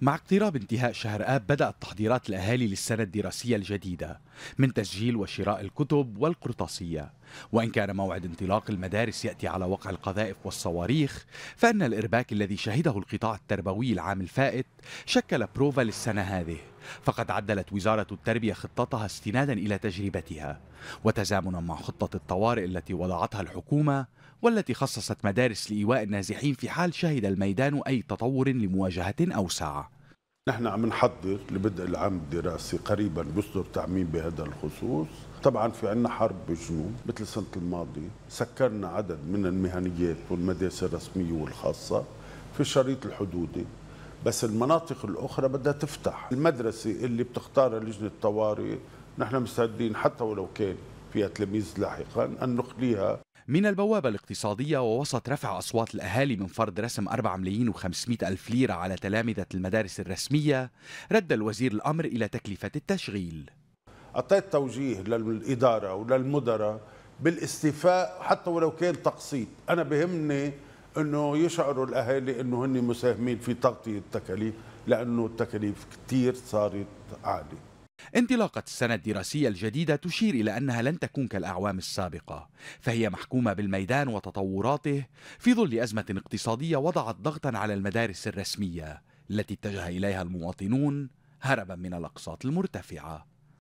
مع اقتراب انتهاء شهر آب بدأت تحضيرات الأهالي للسنة الدراسية الجديدة من تسجيل وشراء الكتب والقرطاسية وإن كان موعد انطلاق المدارس يأتي على وقع القذائف والصواريخ فإن الإرباك الذي شهده القطاع التربوي العام الفائت شكل بروفا للسنة هذه فقد عدلت وزارة التربية خطتها استنادا إلى تجربتها وتزامنا مع خطة الطوارئ التي وضعتها الحكومة والتي خصصت مدارس لإيواء النازحين في حال شهد الميدان أي تطور لمواجهة أوسع نحن عم نحضر لبدء العام الدراسي قريبا بيصدر تعميم بهذا الخصوص طبعا في عنا حرب بالجنوب مثل السنة الماضية سكرنا عدد من المهنيات والمدارس الرسمية والخاصة في الشريط الحدودي بس المناطق الأخرى بدها تفتح المدرسة اللي بتختارها لجنة الطوارئ نحن مستعدين حتى ولو كان فيها تلاميذ لاحقا أن نخليها من البوابة الاقتصادية ووسط رفع أصوات الأهالي من فرض رسم 4 ملايين و500 ألف ليرة على تلامذة المدارس الرسمية رد الوزير الأمر إلى تكلفة التشغيل أعطيت توجيه للإدارة وللمدراء بالاستيفاء حتى ولو كان تقسيط أنا بهمني أنه يشعروا الأهالي أنه هن مساهمين في تغطية التكاليف لأنه التكاليف كتير صارت عالية انطلاقة السنة الدراسية الجديدة تشير إلى أنها لن تكون كالأعوام السابقة، فهي محكومة بالميدان وتطوراته في ظل أزمة اقتصادية وضعت ضغطا على المدارس الرسمية التي اتجه إليها المواطنون هربا من الأقساط المرتفعة.